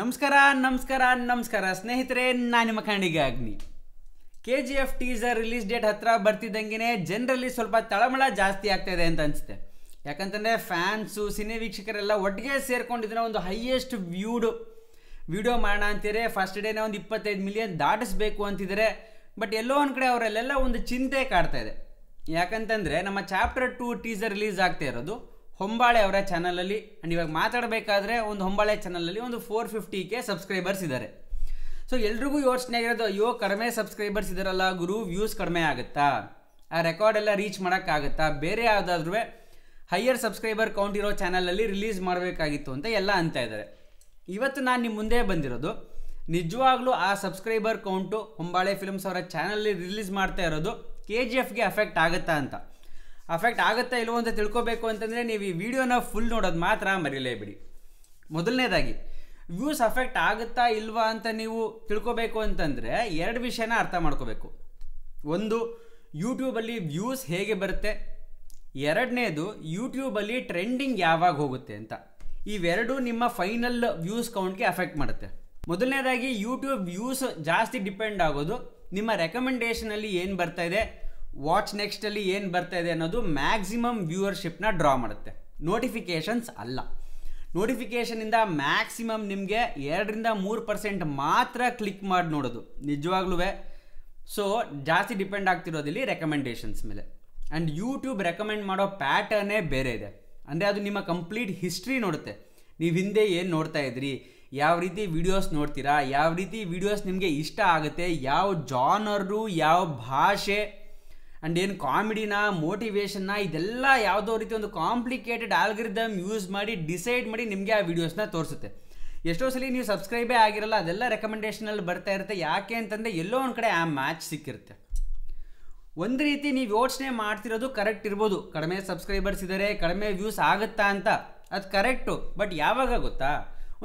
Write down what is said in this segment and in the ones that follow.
ನಮಸ್ಕಾರ ನಮಸ್ಕಾರ ನಮಸ್ಕಾರ ಸ್ನೇಹಿತರೆ ನಾನು ನಿಮ್ಮ ಖಂಡಿಗೆ ಅಗ್ನಿ K G F teaser release date ಹತ್ತಿರ ಬರ್ತಿದ್ದಂಗೆ ಜನರಲ್ಲಿ ಸ್ವಲ್ಪ ತಳಮಳ ಜಾಸ್ತಿ ಆಗ್ತಾ ಇದೆ ಅಂತ ಅನಿಸುತ್ತೆ ಯಾಕಂತಂದರೆ ಫ್ಯಾನ್ಸು ಸಿನಿ ವೀಕ್ಷಕರೆಲ್ಲ ಒಟ್ಟಿಗೆ ಸೇರ್ಕೊಂಡಿದ್ರೆ ಒಂದು ಹೈಯೆಸ್ಟ್ ವ್ಯೂಡು ವಿಡಿಯೋ ಮಾಡೋಣ ಅಂತಿದ್ರೆ ಫಸ್ಟ್ ಡೇನೇ ಒಂದು ಇಪ್ಪತ್ತೈದು ಮಿಲಿಯನ್ ದಾಟಿಸ್ಬೇಕು ಅಂತಿದ್ದಾರೆ ಬಟ್ ಎಲ್ಲೋ ಒಂದು ಕಡೆ ಅವರಲ್ಲೆಲ್ಲ ಒಂದು ಚಿಂತೆ ಕಾಡ್ತಾ ಇದೆ ಯಾಕಂತಂದರೆ ನಮ್ಮ ಚಾಪ್ಟರ್ ಟು ಟೀಸರ್ ರಿಲೀಸ್ ಆಗ್ತಾ ಇರೋದು ಹೊಂಬಾಳೆ ಅವರ ಚಾನಲಲ್ಲಿ ಆ್ಯಂಡ್ ಇವಾಗ ಮಾತಾಡಬೇಕಾದ್ರೆ ಒಂದು ಹೊಂಬಾಳೆ ಚಾನಲಲ್ಲಿ ಒಂದು ಫೋರ್ ಫಿಫ್ಟಿ ಕೆ ಸಬ್ಸ್ಕ್ರೈಬರ್ಸ್ ಇದ್ದಾರೆ ಸೊ ಎಲ್ರಿಗೂ ಯೋಚನೆ ಆಗಿರೋದು ಅಯ್ಯೋ ಕಡಿಮೆ ಸಬ್ಸ್ಕ್ರೈಬರ್ಸ್ ಇದ್ದಾರಲ್ಲ ಗುರು ವ್ಯೂಸ್ ಕಡಿಮೆ ಆಗುತ್ತಾ ಆ ರೆಕಾರ್ಡೆಲ್ಲ ರೀಚ್ ಮಾಡೋಕ್ಕಾಗುತ್ತಾ ಬೇರೆ ಯಾವುದಾದ್ರೂ ಹೈಯರ್ ಸಬ್ಸ್ಕ್ರೈಬರ್ ಕೌಂಟ್ ಇರೋ ಚಾನಲಲ್ಲಿ ರಿಲೀಸ್ ಮಾಡಬೇಕಾಗಿತ್ತು ಅಂತ ಎಲ್ಲ ಅಂತ ಇದ್ದಾರೆ ಇವತ್ತು ನಾನು ನಿಮ್ಮ ಮುಂದೆ ಬಂದಿರೋದು ನಿಜವಾಗ್ಲೂ ಆ ಸಬ್ಸ್ಕ್ರೈಬರ್ ಕೌಂಟು ಹೊಂಬಾಳೆ ಫಿಲ್ಮ್ಸ್ ಅವರ ಚಾನಲಲ್ಲಿ ರಿಲೀಸ್ ಮಾಡ್ತಾ ಇರೋದು ಕೆ ಜಿ ಎಫ್ಗೆ ಅಫೆಕ್ಟ್ ಆಗುತ್ತಾ ಅಂತ ಅಫೆಕ್ಟ್ ಆಗುತ್ತಾ ಇಲ್ವೋ ಅಂತ ತಿಳ್ಕೊಬೇಕು ಅಂತಂದರೆ ನೀವು ಈ ವಿಡಿಯೋನ ಫುಲ್ ನೋಡೋದು ಮಾತ್ರ ಬಿಡಿ ಮೊದಲನೇದಾಗಿ ವ್ಯೂಸ್ ಅಫೆಕ್ಟ್ ಆಗುತ್ತಾ ಇಲ್ವಾ ಅಂತ ನೀವು ತಿಳ್ಕೊಬೇಕು ಅಂತಂದರೆ ಎರಡು ವಿಷಯನ ಅರ್ಥ ಮಾಡ್ಕೋಬೇಕು ಒಂದು ಯೂಟ್ಯೂಬಲ್ಲಿ ವ್ಯೂಸ್ ಹೇಗೆ ಬರುತ್ತೆ ಎರಡನೇದು ಯೂಟ್ಯೂಬಲ್ಲಿ ಟ್ರೆಂಡಿಂಗ್ ಯಾವಾಗ ಹೋಗುತ್ತೆ ಅಂತ ಇವೆರಡೂ ನಿಮ್ಮ ಫೈನಲ್ ವ್ಯೂಸ್ ಕೌಂಟ್ಗೆ ಅಫೆಕ್ಟ್ ಮಾಡುತ್ತೆ ಮೊದಲನೇದಾಗಿ ಯೂಟ್ಯೂಬ್ ವ್ಯೂಸ್ ಜಾಸ್ತಿ ಡಿಪೆಂಡ್ ಆಗೋದು ನಿಮ್ಮ ರೆಕಮೆಂಡೇಷನಲ್ಲಿ ಏನು ಬರ್ತಾ ಇದೆ ವಾಚ್ ನೆಕ್ಸ್ಟಲ್ಲಿ ಏನು ಬರ್ತಾ ಇದೆ ಅನ್ನೋದು ಮ್ಯಾಕ್ಸಿಮಮ್ ವ್ಯೂವರ್ಶಿಪ್ನ ಡ್ರಾ ಮಾಡುತ್ತೆ ನೋಟಿಫಿಕೇಷನ್ಸ್ ಅಲ್ಲ ನೋಟಿಫಿಕೇಷನಿಂದ ಮ್ಯಾಕ್ಸಿಮಮ್ ನಿಮಗೆ ಎರಡರಿಂದ ಮೂರು ಪರ್ಸೆಂಟ್ ಮಾತ್ರ ಕ್ಲಿಕ್ ಮಾಡಿ ನೋಡೋದು ನಿಜವಾಗ್ಲೂ ಸೊ ಜಾಸ್ತಿ ಡಿಪೆಂಡ್ ಆಗ್ತಿರೋದಿಲ್ಲಿ ರೆಕಮೆಂಡೇಷನ್ಸ್ ಮೇಲೆ ಆ್ಯಂಡ್ ಯೂಟ್ಯೂಬ್ ರೆಕಮೆಂಡ್ ಮಾಡೋ ಪ್ಯಾಟರ್ನೇ ಬೇರೆ ಇದೆ ಅಂದರೆ ಅದು ನಿಮ್ಮ ಕಂಪ್ಲೀಟ್ ಹಿಸ್ಟ್ರಿ ನೋಡುತ್ತೆ ನೀವು ಹಿಂದೆ ಏನು ನೋಡ್ತಾ ಇದ್ರಿ ಯಾವ ರೀತಿ ವಿಡಿಯೋಸ್ ನೋಡ್ತೀರಾ ಯಾವ ರೀತಿ ವಿಡಿಯೋಸ್ ನಿಮಗೆ ಇಷ್ಟ ಆಗುತ್ತೆ ಯಾವ ಜಾನರು ಯಾವ ಭಾಷೆ ಆ್ಯಂಡ್ ಏನು ಕಾಮಿಡಿನ ಮೋಟಿವೇಶನ್ನ ಇದೆಲ್ಲ ಯಾವುದೋ ರೀತಿ ಒಂದು ಕಾಂಪ್ಲಿಕೇಟೆಡ್ ಆಲ್ಗ್ರಿದಮ್ ಯೂಸ್ ಮಾಡಿ ಡಿಸೈಡ್ ಮಾಡಿ ನಿಮಗೆ ಆ ವೀಡಿಯೋಸ್ನ ತೋರಿಸುತ್ತೆ ಎಷ್ಟೋ ಸಲ ನೀವು ಸಬ್ಸ್ಕ್ರೈಬೇ ಆಗಿರಲ್ಲ ಅದೆಲ್ಲ ರೆಕಮೆಂಡೇಷನಲ್ಲಿ ಬರ್ತಾ ಇರುತ್ತೆ ಯಾಕೆ ಅಂತಂದರೆ ಎಲ್ಲೋ ಒಂದು ಕಡೆ ಆ ಮ್ಯಾಚ್ ಸಿಕ್ಕಿರುತ್ತೆ ಒಂದು ರೀತಿ ನೀವು ಯೋಚನೆ ಮಾಡ್ತಿರೋದು ಕರೆಕ್ಟ್ ಇರ್ಬೋದು ಕಡಿಮೆ ಸಬ್ಸ್ಕ್ರೈಬರ್ಸ್ ಇದ್ದಾರೆ ಕಡಿಮೆ ವ್ಯೂಸ್ ಆಗುತ್ತಾ ಅಂತ ಅದು ಕರೆಕ್ಟು ಬಟ್ ಯಾವಾಗ ಗೊತ್ತಾ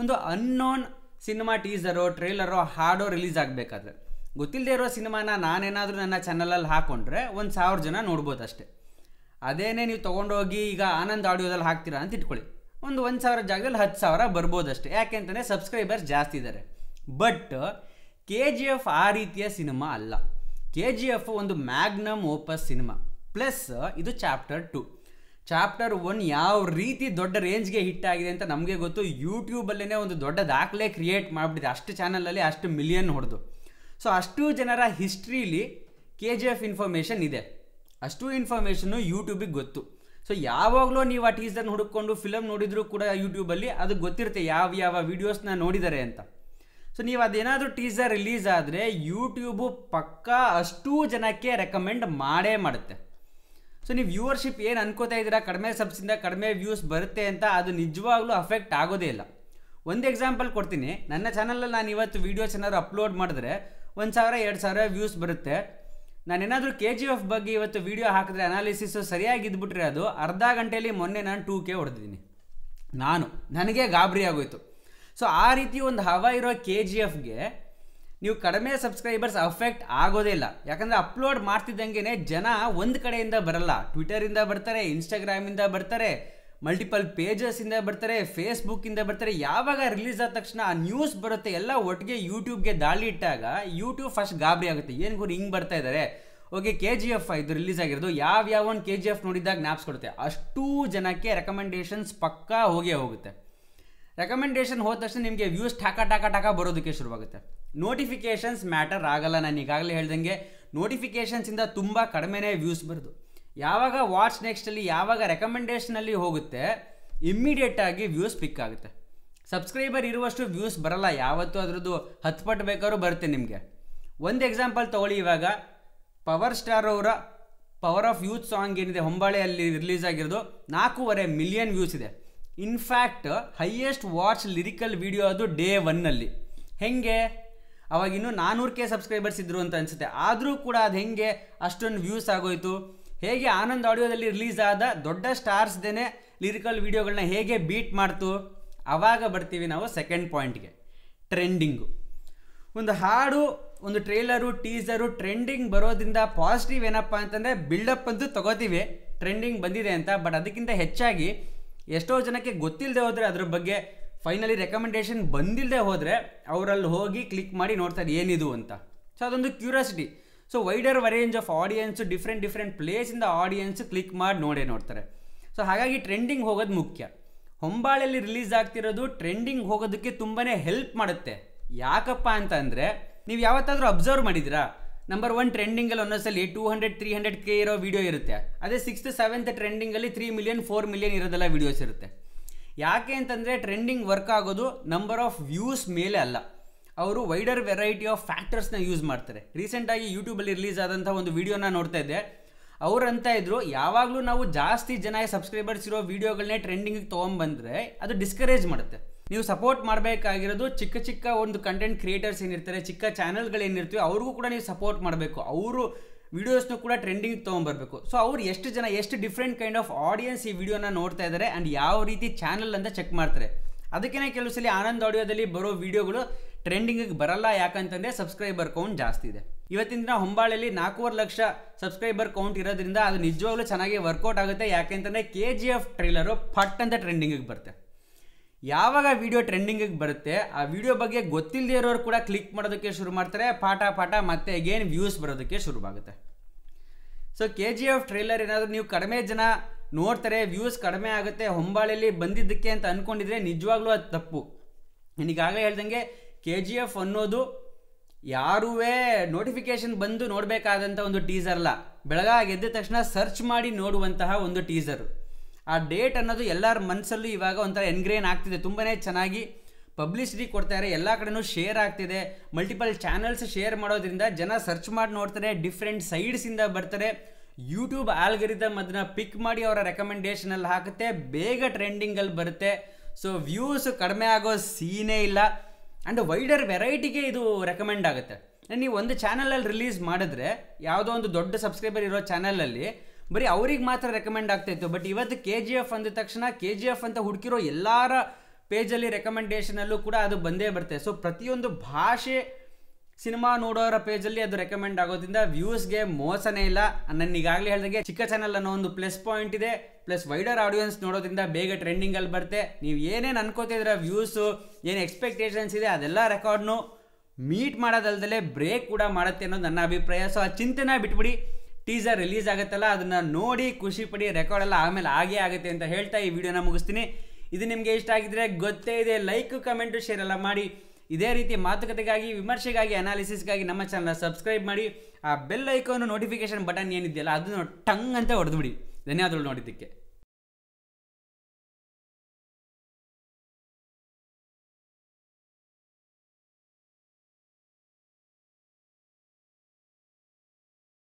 ಒಂದು ಅನ್ನೋನ್ ಸಿನಿಮಾ ಟೀಸರೋ ಟ್ರೇಲರೋ ಹಾಡೋ ರಿಲೀಸ್ ಆಗಬೇಕಾದ್ರೆ ಗೊತ್ತಿಲ್ಲದೆ ಇರೋ ಸಿನಿಮಾನ ನಾನೇನಾದರೂ ನನ್ನ ಚಾನಲಲ್ಲಿ ಹಾಕ್ಕೊಂಡ್ರೆ ಒಂದು ಸಾವಿರ ಜನ ನೋಡ್ಬೋದು ಅಷ್ಟೇ ಅದೇನೇ ನೀವು ತೊಗೊಂಡೋಗಿ ಈಗ ಆನಂದ್ ಆಡಿಯೋದಲ್ಲಿ ಹಾಕ್ತೀರಾ ಅಂತ ಇಟ್ಕೊಳ್ಳಿ ಒಂದು ಒಂದು ಸಾವಿರ ಜಾಗದಲ್ಲಿ ಹತ್ತು ಸಾವಿರ ಬರ್ಬೋದು ಅಷ್ಟೇ ಯಾಕೆಂತಂದರೆ ಸಬ್ಸ್ಕ್ರೈಬರ್ಸ್ ಜಾಸ್ತಿ ಇದ್ದಾರೆ ಬಟ್ ಕೆ ಜಿ ಎಫ್ ಆ ರೀತಿಯ ಸಿನಿಮಾ ಅಲ್ಲ ಕೆ ಜಿ ಎಫ್ ಒಂದು ಮ್ಯಾಗ್ನಮ್ ಓಪಸ್ ಸಿನಿಮಾ ಪ್ಲಸ್ ಇದು ಚಾಪ್ಟರ್ ಟು ಚಾಪ್ಟರ್ ಒನ್ ಯಾವ ರೀತಿ ದೊಡ್ಡ ರೇಂಜ್ಗೆ ಹಿಟ್ ಆಗಿದೆ ಅಂತ ನಮಗೆ ಗೊತ್ತು ಯೂಟ್ಯೂಬಲ್ಲೇ ಒಂದು ದೊಡ್ಡ ದಾಖಲೆ ಕ್ರಿಯೇಟ್ ಮಾಡಿಬಿಟ್ಟಿದೆ ಅಷ್ಟು ಚಾನಲಲ್ಲಿ ಅಷ್ಟು ಮಿಲಿಯನ್ ಹೊಡೆದು ಸೊ ಅಷ್ಟು ಜನರ ಹಿಸ್ಟ್ರೀಲಿ ಕೆ ಜಿ ಎಫ್ ಇನ್ಫಾರ್ಮೇಷನ್ ಇದೆ ಅಷ್ಟು ಇನ್ಫಾರ್ಮೇಷನ್ನು ಯೂಟ್ಯೂಬಿಗೆ ಗೊತ್ತು ಸೊ ಯಾವಾಗಲೂ ನೀವು ಆ ಟೀಸರ್ನ ಹುಡುಕೊಂಡು ಫಿಲಮ್ ನೋಡಿದರೂ ಕೂಡ ಯೂಟ್ಯೂಬಲ್ಲಿ ಅದು ಗೊತ್ತಿರುತ್ತೆ ಯಾವ ಯಾವ ವೀಡಿಯೋಸ್ನ ನೋಡಿದ್ದಾರೆ ಅಂತ ಸೊ ನೀವು ಅದೇನಾದರೂ ಟೀಸರ್ ರಿಲೀಸ್ ಆದರೆ ಯೂಟ್ಯೂಬು ಪಕ್ಕಾ ಅಷ್ಟೂ ಜನಕ್ಕೆ ರೆಕಮೆಂಡ್ ಮಾಡೇ ಮಾಡುತ್ತೆ ಸೊ ನೀವು ವ್ಯೂವರ್ಶಿಪ್ ಏನು ಅನ್ಕೋತಾ ಇದ್ದೀರಾ ಕಡಿಮೆ ಸಬ್ಸಿಂದ ಕಡಿಮೆ ವ್ಯೂಸ್ ಬರುತ್ತೆ ಅಂತ ಅದು ನಿಜವಾಗ್ಲೂ ಅಫೆಕ್ಟ್ ಆಗೋದೇ ಇಲ್ಲ ಒಂದು ಎಕ್ಸಾಂಪಲ್ ಕೊಡ್ತೀನಿ ನನ್ನ ಚಾನಲಲ್ಲಿ ನಾನು ಇವತ್ತು ವೀಡಿಯೋಸ್ ಏನಾದ್ರು ಅಪ್ಲೋಡ್ ಮಾಡಿದ್ರೆ ಒಂದು ಸಾವಿರ ಎರಡು ಸಾವಿರ ವ್ಯೂಸ್ ಬರುತ್ತೆ ನಾನೇನಾದರೂ ಕೆ ಜಿ ಎಫ್ ಬಗ್ಗೆ ಇವತ್ತು ವಿಡಿಯೋ ಹಾಕಿದ್ರೆ ಅನಾಲಿಸು ಸರಿಯಾಗಿ ಇದ್ಬಿಟ್ರೆ ಅದು ಅರ್ಧ ಗಂಟೆಯಲ್ಲಿ ಮೊನ್ನೆ ನಾನು ಟೂ ಕೆ ಹೊಡೆದಿದ್ದೀನಿ ನಾನು ನನಗೆ ಗಾಬರಿ ಆಗೋಯ್ತು ಸೊ ಆ ರೀತಿ ಒಂದು ಹವ ಇರೋ ಕೆ ಜಿ ಎಫ್ಗೆ ನೀವು ಕಡಿಮೆ ಸಬ್ಸ್ಕ್ರೈಬರ್ಸ್ ಅಫೆಕ್ಟ್ ಆಗೋದೇ ಇಲ್ಲ ಯಾಕಂದರೆ ಅಪ್ಲೋಡ್ ಮಾಡ್ತಿದ್ದಂಗೆ ಜನ ಒಂದು ಕಡೆಯಿಂದ ಬರಲ್ಲ ಟ್ವಿಟರಿಂದ ಬರ್ತಾರೆ ಇನ್ಸ್ಟಾಗ್ರಾಮಿಂದ ಬರ್ತಾರೆ ಮಲ್ಟಿಪಲ್ ಪೇಜಸ್ಸಿಂದ ಬರ್ತಾರೆ ಫೇಸ್ಬುಕ್ಕಿಂದ ಬರ್ತಾರೆ ಯಾವಾಗ ರಿಲೀಸ್ ಆದ ತಕ್ಷಣ ಆ ನ್ಯೂಸ್ ಬರುತ್ತೆ ಎಲ್ಲ ಒಟ್ಟಿಗೆ ಯೂಟ್ಯೂಬ್ಗೆ ದಾಳಿ ಇಟ್ಟಾಗ ಯೂಟ್ಯೂಬ್ ಫಸ್ಟ್ ಗಾಬರಿ ಆಗುತ್ತೆ ಏನು ಗುರು ಹಿಂಗೆ ಬರ್ತಾ ಇದ್ದಾರೆ ಓಕೆ ಕೆ ಜಿ ಎಫ್ ಇದು ರಿಲೀಸ್ ಆಗಿರೋದು ಯಾವ ಯಾವ ಒಂದು ಕೆ ಜಿ ಎಫ್ ನೋಡಿದಾಗ ನ್ಯಾಪ್ಸ್ ಕೊಡುತ್ತೆ ಅಷ್ಟೂ ಜನಕ್ಕೆ ರೆಕಮೆಂಡೇಷನ್ಸ್ ಪಕ್ಕಾ ಹೋಗೇ ಹೋಗುತ್ತೆ ರೆಕಮೆಂಡೇಷನ್ ಹೋದ ತಕ್ಷಣ ನಿಮಗೆ ವ್ಯೂಸ್ ಟಾಕ ಟಾಕ ಟಾಕ ಬರೋದಕ್ಕೆ ಶುರುವಾಗುತ್ತೆ ನೋಟಿಫಿಕೇಷನ್ಸ್ ಮ್ಯಾಟರ್ ಆಗಲ್ಲ ನಾನು ಈಗಾಗಲೇ ಹೇಳ್ದಂಗೆ ನೋಟಿಫಿಕೇಷನ್ಸಿಂದ ತುಂಬ ಕಡಿಮೆನೇ ವ್ಯೂಸ್ ಬರೋದು ಯಾವಾಗ ವಾಚ್ ನೆಕ್ಸ್ಟಲ್ಲಿ ಯಾವಾಗ ರೆಕಮೆಂಡೇಷನಲ್ಲಿ ಹೋಗುತ್ತೆ ಇಮ್ಮಿಡಿಯೇಟಾಗಿ ವ್ಯೂಸ್ ಪಿಕ್ ಆಗುತ್ತೆ ಸಬ್ಸ್ಕ್ರೈಬರ್ ಇರುವಷ್ಟು ವ್ಯೂಸ್ ಬರಲ್ಲ ಯಾವತ್ತೂ ಅದರದ್ದು ಹತ್ತು ಪಟ್ಟು ಬೇಕಾದ್ರೂ ಬರುತ್ತೆ ನಿಮಗೆ ಒಂದು ಎಕ್ಸಾಂಪಲ್ ತೊಗೊಳ್ಳಿ ಇವಾಗ ಪವರ್ ಸ್ಟಾರ್ ಅವರ ಪವರ್ ಆಫ್ ಯೂತ್ ಸಾಂಗ್ ಏನಿದೆ ಹೊಂಬಾಳೆಯಲ್ಲಿ ರಿಲೀಸ್ ಆಗಿರೋದು ನಾಲ್ಕೂವರೆ ಮಿಲಿಯನ್ ವ್ಯೂಸ್ ಇದೆ in fact highest watch lyrical video ಅದು ಡೇ ಒನ್ನಲ್ಲಿ ಹೆಂಗೆ ಅವಾಗಿನ್ನೂ ನಾನ್ನೂರು ಕೆ ಸಬ್ಸ್ಕ್ರೈಬರ್ಸ್ ಇದ್ದರು ಅಂತ ಅನಿಸುತ್ತೆ ಆದರೂ ಕೂಡ ಅದು ಹೆಂಗೆ ಅಷ್ಟೊಂದು ವ್ಯೂಸ್ ಆಗೋಯಿತು ಹೇಗೆ ಆನಂದ್ ಆಡಿಯೋದಲ್ಲಿ ರಿಲೀಸ್ ಆದ ದೊಡ್ಡ ಸ್ಟಾರ್ಸ್ದೇನೆ ಲಿರಿಕಲ್ ವಿಡಿಯೋಗಳನ್ನ ಹೇಗೆ ಬೀಟ್ ಮಾಡ್ತು ಆವಾಗ ಬರ್ತೀವಿ ನಾವು ಸೆಕೆಂಡ್ ಪಾಯಿಂಟ್ಗೆ ಟ್ರೆಂಡಿಂಗು ಒಂದು ಹಾಡು ಒಂದು ಟ್ರೇಲರು ಟೀಸರು ಟ್ರೆಂಡಿಂಗ್ ಬರೋದ್ರಿಂದ ಪಾಸಿಟಿವ್ ಏನಪ್ಪ ಅಂತಂದರೆ ಬಿಲ್ಡಪ್ ಅಂತೂ ತೊಗೋತೀವಿ ಟ್ರೆಂಡಿಂಗ್ ಬಂದಿದೆ ಅಂತ ಬಟ್ ಅದಕ್ಕಿಂತ ಹೆಚ್ಚಾಗಿ ಎಷ್ಟೋ ಜನಕ್ಕೆ ಗೊತ್ತಿಲ್ಲದೆ ಹೋದರೆ ಅದ್ರ ಬಗ್ಗೆ ಫೈನಲಿ ರೆಕಮೆಂಡೇಶನ್ ಬಂದಿಲ್ಲದೆ ಹೋದರೆ ಅವರಲ್ಲಿ ಹೋಗಿ ಕ್ಲಿಕ್ ಮಾಡಿ ನೋಡ್ತಾರೆ ಏನಿದು ಅಂತ ಸೊ ಅದೊಂದು curiosity so wider range of audience different different ಪ್ಲೇಸಿಂದ ಆಡಿಯನ್ಸ್ ಕ್ಲಿಕ್ ಮಾಡಿ ನೋಡೇ ನೋಡ್ತಾರೆ ಸೊ ಹಾಗಾಗಿ ಟ್ರೆಂಡಿಂಗ್ ಹೋಗೋದು ಮುಖ್ಯ ಹೊಂಬಾಳೆಯಲ್ಲಿ ರಿಲೀಸ್ ಆಗ್ತಿರೋದು ಟ್ರೆಂಡಿಂಗ್ ಹೋಗೋದಕ್ಕೆ ತುಂಬಾ ಹೆಲ್ಪ್ ಮಾಡುತ್ತೆ ಯಾಕಪ್ಪ ಅಂತಂದರೆ ನೀವು ಯಾವತ್ತಾದರೂ ಅಬ್ಸರ್ವ್ ಮಾಡಿದಿರಾ ನಂಬರ್ ಒನ್ ಟ್ರೆಂಡಿಂಗಲ್ಲಿ ಒಂದೊಂದ್ಸಲಿ two hundred three hundred K ಇರೋ ವೀಡಿಯೋ ಇರುತ್ತೆ ಅದೇ ಸಿಕ್ಸ್ತ್ ಸೆವೆಂತ್ ಟ್ರೆಂಡಿಂಗಲ್ಲಿ ತ್ರೀ ಮಿಲಿಯನ್ ಫೋರ್ ಮಿಲಿಯನ್ ಇರೋದೆಲ್ಲ ವೀಡಿಯೋಸ್ ಇರುತ್ತೆ ಯಾಕೆ ಅಂತಂದರೆ ಟ್ರೆಂಡಿಂಗ್ ವರ್ಕ್ ಆಗೋದು ನಂಬರ್ ಆಫ್ ವ್ಯೂಸ್ ಮೇಲೆ ಅಲ್ಲ ಅವರು ವೈಡರ್ ವೆರೈಟಿ ಆಫ್ ಫ್ಯಾಕ್ಟರ್ಸ್ನ ಯೂಸ್ ಮಾಡ್ತಾರೆ ರೀಸೆಂಟಾಗಿ ಯೂಟ್ಯೂಬಲ್ಲಿ ರಿಲೀಸ್ ಆದಂಥ ಒಂದು ವೀಡಿಯೋನ ನೋಡ್ತಾ ಇದ್ದೆ ಅವ್ರು ಅಂತ ಇದ್ರು ಯಾವಾಗಲೂ ನಾವು ಜಾಸ್ತಿ ಜನ ಸಬ್ಸ್ಕ್ರೈಬರ್ಸ್ ಇರೋ ವೀಡಿಯೋಗಳನ್ನೇ ಟ್ರೆಂಡಿಂಗಿಗೆ ತೊಗೊಂಬಂದರೆ ಅದು ಡಿಸ್ಕರೇಜ್ ಮಾಡುತ್ತೆ ನೀವು ಸಪೋರ್ಟ್ ಮಾಡಬೇಕಾಗಿರೋದು ಚಿಕ್ಕ ಚಿಕ್ಕ ಒಂದು ಕಂಟೆಂಟ್ ಕ್ರಿಯೇಟರ್ಸ್ ಏನಿರ್ತಾರೆ ಚಿಕ್ಕ ಚಾನಲ್ಗಳು ಏನಿರ್ತೀವಿ ಅವ್ರಿಗೂ ಕೂಡ ನೀವು ಸಪೋರ್ಟ್ ಮಾಡಬೇಕು ಅವರು ವೀಡಿಯೋಸ್ನು ಕೂಡ ಟ್ರೆಂಡಿಂಗ್ ತೊಗೊಂಬರ್ಬೇಕು ಸೊ ಅವ್ರು ಎಷ್ಟು ಜನ ಎಷ್ಟು ಡಿಫ್ರೆಂಟ್ ಕೈಂಡ್ ಆಫ್ ಆಡಿಯನ್ಸ್ ಈ ವಿಡಿಯೋನ ನೋಡ್ತಾ ಇದ್ದಾರೆ ಆ್ಯಂಡ್ ಯಾವ ರೀತಿ ಚಾನಲ್ ಅಂತ ಚೆಕ್ ಮಾಡ್ತಾರೆ ಅದಕ್ಕೇ ಕೆಲವು ಸಲ ಆನಂದ್ ಆಡಿಯೋದಲ್ಲಿ ಬರೋ ವೀಡಿಯೋಗಳು ಟ್ರೆಂಡಿಂಗಿಗೆ ಬರಲ್ಲ ಯಾಕಂತಂದರೆ ಸಬ್ಸ್ಕ್ರೈಬರ್ ಕೌಂಟ್ ಜಾಸ್ತಿ ಇದೆ ಇವತ್ತಿನ ದಿನ ಹೊಂಬಾಳೆಯಲ್ಲಿ ನಾಲ್ಕೂವರೆ ಲಕ್ಷ ಸಬ್ಸ್ಕ್ರೈಬರ್ ಕೌಂಟ್ ಇರೋದ್ರಿಂದ ಅದು ನಿಜವಾಗ್ಲೂ ಚೆನ್ನಾಗಿ ವರ್ಕೌಟ್ ಆಗುತ್ತೆ ಯಾಕೆಂತಂದರೆ ಕೆ ಜಿ ಎಫ್ ಟ್ರೈಲರು ಫಟ್ ಅಂತ ಟ್ರೆಂಡಿಂಗಿಗೆ ಬರುತ್ತೆ ಯಾವಾಗ ವಿಡಿಯೋ ಟ್ರೆಂಡಿಂಗಿಗೆ ಬರುತ್ತೆ ಆ ವಿಡಿಯೋ ಬಗ್ಗೆ ಗೊತ್ತಿಲ್ಲದೆ ಇರೋರು ಕೂಡ ಕ್ಲಿಕ್ ಮಾಡೋದಕ್ಕೆ ಶುರು ಮಾಡ್ತಾರೆ ಪಾಠ ಪಾಠ ಮತ್ತೆ ಅಗೇನ್ ವ್ಯೂಸ್ ಬರೋದಕ್ಕೆ ಶುರುವಾಗುತ್ತೆ so K G F trailer ಏನಾದರೂ ನೀವು ಕಡಿಮೆ ಜನ ನೋಡ್ತಾರೆ ವ್ಯೂಸ್ ಕಡಿಮೆ ಆಗುತ್ತೆ ಹೊಂಬಾಳೆಯಲ್ಲಿ ಬಂದಿದ್ದಕ್ಕೆ ಅಂತ ಅಂದ್ಕೊಂಡಿದ್ರೆ ನಿಜವಾಗ್ಲೂ ಅದು ತಪ್ಪು ನಿನಗಾಗಲೇ ಹೇಳ್ದಂಗೆ ಕೆ ಜಿ ಎಫ್ ಅನ್ನೋದು ಯಾರುವೇ ನೋಟಿಫಿಕೇಶನ್ ಬಂದು ನೋಡಬೇಕಾದಂಥ ಒಂದು ಅಲ್ಲ ಬೆಳಗಾಗಿ ಎದ್ದ ತಕ್ಷಣ ಸರ್ಚ್ ಮಾಡಿ ನೋಡುವಂತಹ ಒಂದು ಟೀಸರು ಆ ಡೇಟ್ ಅನ್ನೋದು ಎಲ್ಲರ ಮನಸ್ಸಲ್ಲೂ ಇವಾಗ ಒಂಥರ ಎನ್ಗ್ರೇನ್ ಆಗ್ತಿದೆ ತುಂಬಾ ಚೆನ್ನಾಗಿ ಪಬ್ಲಿಸಿಟಿ ಕೊಡ್ತಾರೆ ಎಲ್ಲ ಕಡೆನೂ ಶೇರ್ ಆಗ್ತಿದೆ ಮಲ್ಟಿಪಲ್ ಚಾನಲ್ಸ್ ಶೇರ್ ಮಾಡೋದ್ರಿಂದ ಜನ ಸರ್ಚ್ ಮಾಡಿ ನೋಡ್ತಾರೆ ಡಿಫ್ರೆಂಟ್ ಸೈಡ್ಸಿಂದ ಬರ್ತಾರೆ ಯೂಟ್ಯೂಬ್ ಆಲ್ಗರಿದಮ್ ಅದನ್ನು ಪಿಕ್ ಮಾಡಿ ಅವರ ರೆಕಮೆಂಡೇಶನಲ್ಲಿ ಹಾಕುತ್ತೆ ಬೇಗ ಟ್ರೆಂಡಿಂಗಲ್ಲಿ ಬರುತ್ತೆ ಸೊ ವ್ಯೂಸ್ ಕಡಿಮೆ ಆಗೋ ಸೀನೇ ಇಲ್ಲ ಆ್ಯಂಡ್ ವೈಡರ್ ವೆರೈಟಿಗೆ ಇದು ರೆಕಮೆಂಡ್ ಆಗುತ್ತೆ ನೀವು ಒಂದು ಚಾನಲಲ್ಲಿ ರಿಲೀಸ್ ಮಾಡಿದ್ರೆ ಯಾವುದೋ ಒಂದು ದೊಡ್ಡ ಸಬ್ಸ್ಕ್ರೈಬರ್ ಇರೋ ಚಾನಲಲ್ಲಿ ಬರೀ ಅವ್ರಿಗೆ ಮಾತ್ರ ರೆಕಮೆಂಡ್ ಆಗ್ತಾಯಿತ್ತು ಬಟ್ ಇವತ್ತು ಕೆ ಜಿ ಎಫ್ ಅಂದ ತಕ್ಷಣ ಕೆ ಜಿ ಎಫ್ ಅಂತ ಹುಡುಕಿರೋ ಎಲ್ಲರ ಪೇಜಲ್ಲಿ ರೆಕಮೆಂಡೇಷನಲ್ಲೂ ಕೂಡ ಅದು ಬಂದೇ ಬರುತ್ತೆ ಸೊ ಪ್ರತಿಯೊಂದು ಭಾಷೆ ಸಿನಿಮಾ ನೋಡೋರ ಪೇಜಲ್ಲಿ ಅದು ರೆಕಮೆಂಡ್ ಆಗೋದ್ರಿಂದ ವ್ಯೂಸ್ಗೆ ಮೋಸನೇ ಇಲ್ಲ ನಾನು ಈಗಾಗಲೇ ಹೇಳಿದಂಗೆ ಚಿಕ್ಕ ಚಾನಲ್ ಅನ್ನೋ ಒಂದು ಪ್ಲಸ್ ಪಾಯಿಂಟ್ ಇದೆ ಪ್ಲಸ್ ವೈಡರ್ ಆಡಿಯನ್ಸ್ ನೋಡೋದ್ರಿಂದ ಬೇಗ ಟ್ರೆಂಡಿಂಗಲ್ಲಿ ಬರುತ್ತೆ ನೀವು ಏನೇನು ಅನ್ಕೋತಿದ್ರ ವ್ಯೂಸು ಏನು ಎಕ್ಸ್ಪೆಕ್ಟೇಷನ್ಸ್ ಇದೆ ಅದೆಲ್ಲ ರೆಕಾರ್ಡ್ನು ಮೀಟ್ ಮಾಡೋದಲ್ದಲೇ ಬ್ರೇಕ್ ಕೂಡ ಮಾಡುತ್ತೆ ಅನ್ನೋದು ನನ್ನ ಅಭಿಪ್ರಾಯ ಸೊ ಆ ಚಿಂತೆನ ಬಿಟ್ಬಿಡಿ ಟೀಸರ್ ರಿಲೀಸ್ ಆಗುತ್ತಲ್ಲ ಅದನ್ನು ನೋಡಿ ಖುಷಿ ಪಡಿ ರೆಕಾರ್ಡ್ ಆಮೇಲೆ ಆಗೇ ಆಗುತ್ತೆ ಅಂತ ಹೇಳ್ತಾ ಈ ವಿಡಿಯೋನ ಮುಗಿಸ್ತೀನಿ ಇದು ನಿಮಗೆ ಇಷ್ಟ ಆಗಿದ್ರೆ ಗೊತ್ತೇ ಇದೆ ಲೈಕ್ ಕಮೆಂಟು ಶೇರ್ ಎಲ್ಲ ಮಾಡಿ ಇದೇ ರೀತಿ ಮಾತುಕತೆಗಾಗಿ ವಿಮರ್ಶೆಗಾಗಿ ಅನಾಲಿಸಿಸ್ಗಾಗಿ ನಮ್ಮ ಚಾನಲ್ನ ಸಬ್ಸ್ಕ್ರೈಬ್ ಮಾಡಿ ಆ ಬೆಲ್ ಐಕೋನು ನೋಟಿಫಿಕೇಶನ್ ಬಟನ್ ಏನಿದೆಯಲ್ಲ ಅದನ್ನು ಟಂಗ್ ಅಂತ ಹೊಡೆದುಬಿಡಿ ಧನ್ಯವಾದಗಳು ನೋಡಿದ್ದಕ್ಕೆ